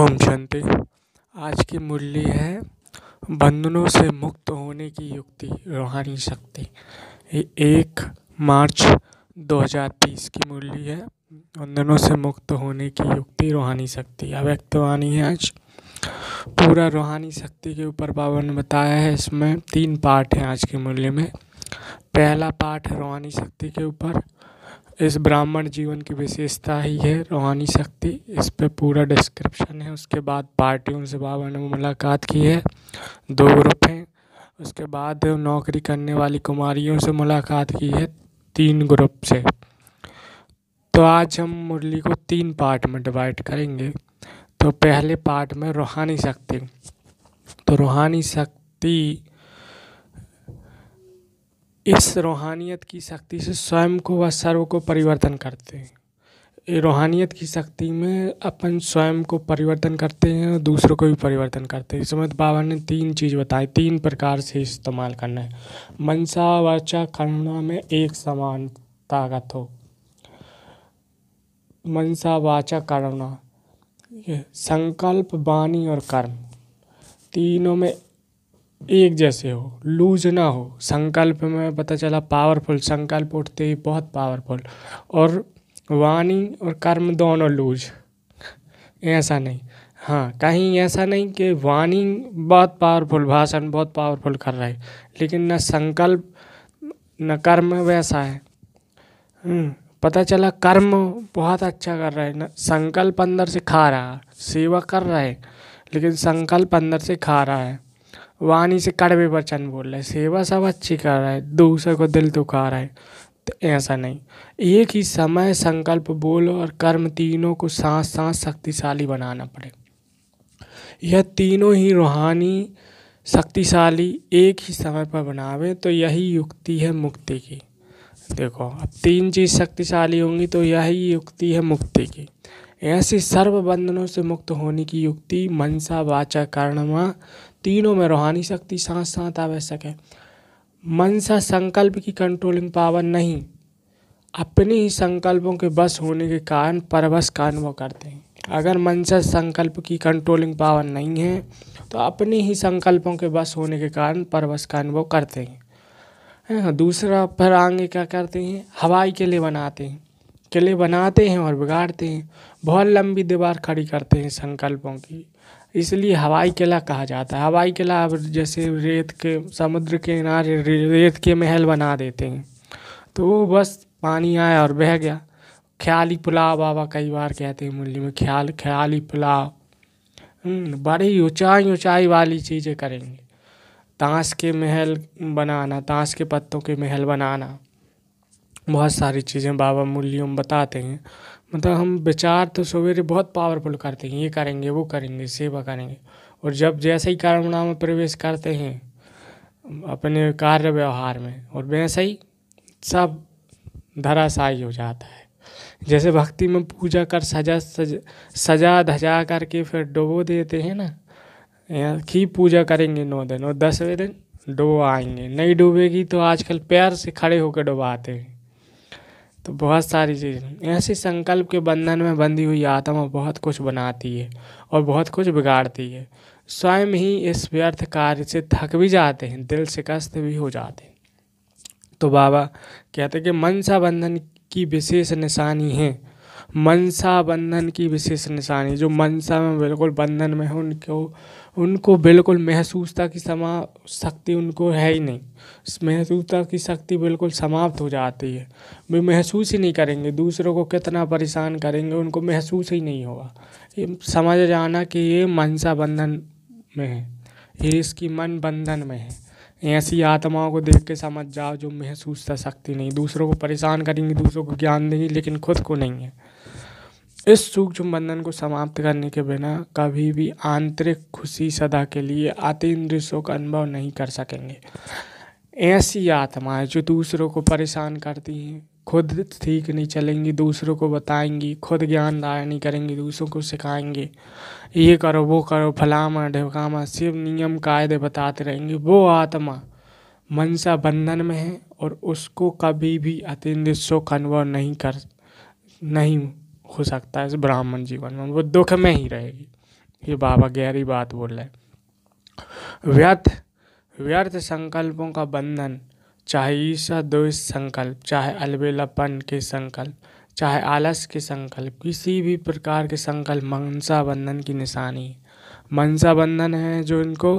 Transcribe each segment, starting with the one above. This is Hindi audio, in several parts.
ओम शांति आज की मूल्य है बंधनों से मुक्त होने की युक्ति रूहानी शक्ति एक मार्च 2030 की मूल्य है बंधनों से मुक्त होने की युक्ति रूहानी शक्ति अव्यक्तवाणी है आज पूरा रूहानी शक्ति के ऊपर बाबा ने बताया है इसमें तीन पार्ट हैं आज के मूल्य में पहला पाठ रूहानी शक्ति के ऊपर इस ब्राह्मण जीवन की विशेषता ही है रूहानी शक्ति इस पे पूरा डिस्क्रिप्शन है उसके बाद पार्टियों से बाबा ने मुलाकात की है दो ग्रुप हैं उसके बाद नौकरी करने वाली कुमारियों से मुलाकात की है तीन ग्रुप से तो आज हम मुरली को तीन पार्ट में डिवाइड करेंगे तो पहले पार्ट में रूहानी शक्ति तो रूहानी शक्ति इस रूहानियत की शक्ति से स्वयं को व सर्व को परिवर्तन करते हैं ये रूहानियत की शक्ति में अपन स्वयं को परिवर्तन करते हैं और दूसरों को भी परिवर्तन करते हैं इसमें बाबा ने तीन चीज़ बताई तीन प्रकार से इस्तेमाल करना है मनसा वाचा करुणा में एक समान ताकत हो मनसा वाचा करुणा संकल्प वाणी और कर्म तीनों में एक जैसे हो लूज ना हो संकल्प में पता चला पावरफुल संकल्प उठते ही बहुत पावरफुल और वाणी और कर्म दोनों लूज ऐसा नहीं हाँ कहीं ऐसा नहीं कि वाणी बहुत पावरफुल भाषण बहुत पावरफुल कर रहा है लेकिन न संकल्प न कर्म वैसा है हम्म, पता चला कर्म बहुत अच्छा कर रहा है न संकल्प अंदर से खा रहा सेवा कर रहा है लेकिन संकल्प अंदर से खा रहा है वाणी से कड़वे वचन बोल रहे सेवा सब अच्छी कर रहा है दूसरे को दिल दुखा रहा है तो ऐसा नहीं एक ही समय संकल्प बोलो और कर्म तीनों को साथ साथ शक्तिशाली बनाना पड़े यह तीनों ही रूहानी शक्तिशाली एक ही समय पर बनावे तो यही युक्ति है मुक्ति की देखो अब तीन चीज़ शक्तिशाली होंगी तो यही युक्ति है मुक्ति की ऐसे सर्व बंधनों से मुक्त होने की युक्ति मनसा वाचा कर्णमा तीनों में रूहानी शक्ति साथ साथ आवश्यक है मनसा संकल्प की कंट्रोलिंग पावर नहीं अपने ही संकल्पों के बस होने के कारण परवश का अनुभव करते हैं अगर मनसा संकल्प की कंट्रोलिंग पावर नहीं है तो अपने ही संकल्पों के बस होने के कारण परवश का अनुभव करते हैं हाँ, दूसरा फिर आगे क्या करते हैं हवाई के लिए बनाते हैं किले बनाते हैं और बिगाड़ते हैं बहुत लंबी दीवार खड़ी करते हैं संकल्पों की इसलिए हवाई किला कहा जाता है हवाई किला अब जैसे रेत के समुद्र के किनारे रेत के महल बना देते हैं तो वो बस पानी आया और बह गया ख्याली पुलाव बाबा कई बार कहते हैं मुरली में ख्याल ख्याली पुलाव हम्म, बड़ी ऊंचाई ऊंचाई वाली चीज़ें करेंगे ताश के महल बनाना ताश के पत्तों के महल बनाना बहुत सारी चीज़ें बाबा मूल्यों में बताते हैं मतलब हम विचार तो सवेरे बहुत पावरफुल करते हैं ये करेंगे वो करेंगे सेवा करेंगे और जब जैसे ही कारणा में प्रवेश करते हैं अपने कार्य व्यवहार में और वैसे ही सब धराशायी हो जाता है जैसे भक्ति में पूजा कर सजा सज सजा धजा करके फिर डुबो देते हैं ना की पूजा करेंगे नौ दिन और दसवें दिन डुबो आएंगे नहीं डूबेगी तो आजकल पैर से खड़े होकर डुबाते हैं तो बहुत सारी चीज़ें ऐसे संकल्प के बंधन में बंधी हुई आत्मा बहुत कुछ बनाती है और बहुत कुछ बिगाड़ती है स्वयं ही इस व्यर्थ कार्य से थक भी जाते हैं दिल शिकस्त भी हो जाते हैं तो बाबा कहते हैं कि मनसा बंधन की विशेष निशानी है मनसा बंधन की विशेष निशानी जो मनसा में बिल्कुल बंधन में है उनको उनको बिल्कुल महसूसता की समा शक्ति उनको है ही नहीं महसूसता की शक्ति बिल्कुल समाप्त हो जाती है वे महसूस ही नहीं करेंगे दूसरों को कितना परेशान करेंगे उनको महसूस ही नहीं होगा ये समझ जाना कि ये मनसा बंधन में है ये इसकी मन बंधन में है ऐसी आत्माओं को देख के समझ जाओ जो महसूस कर सकती नहीं दूसरों को परेशान करेंगी दूसरों को ज्ञान देंगी लेकिन खुद को नहीं है इस सूक्ष्म बंधन को समाप्त करने के बिना कभी भी आंतरिक खुशी सदा के लिए आते दृश्यों का अनुभव नहीं कर सकेंगे ऐसी आत्माएं जो दूसरों को परेशान करती हैं खुद ठीक नहीं चलेंगी दूसरों को बताएंगी खुद ज्ञान नहीं करेंगी दूसरों को सिखाएंगे ये करो वो करो फलामा ढकामा सिर्फ नियम कायदे बताते रहेंगे वो आत्मा मनसा बंधन में है और उसको कभी भी अतिदृश्यों सुख अनुभव नहीं कर नहीं हो सकता है ब्राह्मण जीवन में वो दुख में ही रहेगी ये बाबा गहरी बात बोल रहे हैं व्यर्थ व्यर्थ संकल्पों का बंधन चाहे ईसा द्वेष संकल्प चाहे अलबेलापन के संकल्प चाहे आलस के संकल्प किसी भी प्रकार के संकल्प मनसा बंधन की निशानी मनसा बंधन है जो इनको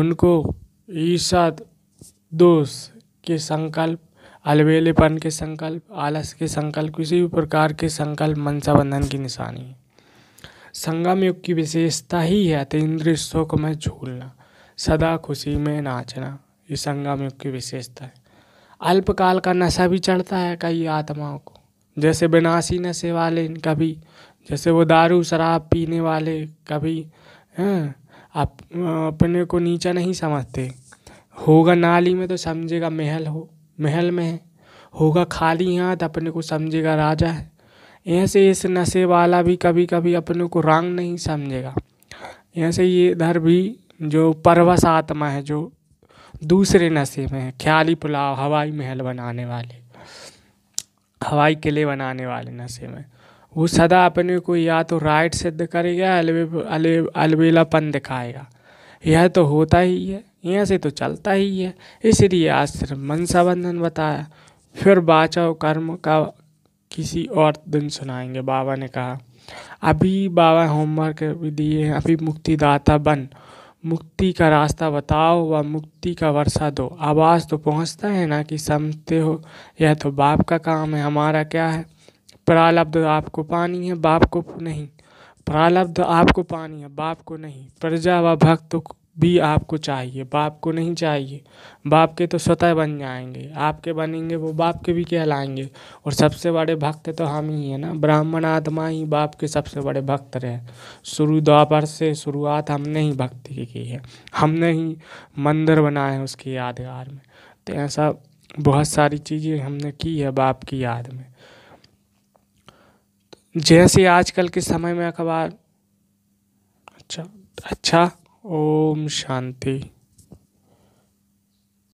उनको ईसा दोष के संकल्प अलबेलेपन के संकल्प आलस के संकल्प किसी भी प्रकार के संकल्प मनसा बंधन की निशानी है संगम युग की विशेषता ही है अतीन्द्रिय सुख में झूलना सदा खुशी में नाचना ये संगम युग की विशेषता है अल्पकाल का नशा भी चढ़ता है कई आत्माओं को जैसे विनाशी नशे वाले कभी जैसे वो दारू शराब पीने वाले कभी आप अपने को नीचा नहीं समझते होगा नाली में तो समझेगा महल हो महल में होगा खाली हाथ अपने को समझेगा राजा है ऐसे इस नशे वाला भी कभी कभी अपने को रंग नहीं समझेगा ऐसे ये इधर भी जो परवस आत्मा है जो दूसरे नशे में है ख्याली पुलाव हवाई महल बनाने वाले हवाई किले बनाने वाले नशे में वो सदा अपने को या तो राइट सिद्ध करेगा अलवे अलवेलापन दिखाएगा यह तो होता ही है यहाँ से तो चलता ही है इसलिए आज सिर्फ मनसा बंधन बताया फिर बाचाओ कर्म का किसी और दिन सुनाएंगे बाबा ने कहा अभी बाबा होमवर्क भी दिए हैं अभी मुक्तिदाता बन मुक्ति का रास्ता बताओ व मुक्ति का वर्षा दो आवाज़ तो पहुंचता है ना कि समझते हो यह तो बाप का काम है हमारा क्या है प्रालब्ध आपको पानी है बाप को नहीं प्रालब्ध आपको पानी है बाप को नहीं प्रजा व भक्त भी आपको चाहिए बाप को नहीं चाहिए बाप के तो स्वतः बन जाएंगे आपके बनेंगे वो बाप के भी कहलाएंगे और सबसे बड़े भक्त तो हम ही हैं ना ब्राह्मण आत्मा ही बाप के सबसे बड़े भक्त रहे शुरू द्वापर से शुरुआत हमने ही भक्ति की, की है हमने ही मंदिर बनाए हैं उसकी यादगार में तो ऐसा बहुत सारी चीज़ें हमने की है बाप की याद में जैसे आजकल के समय में अखबार अच्छा अच्छा ওম শান্তি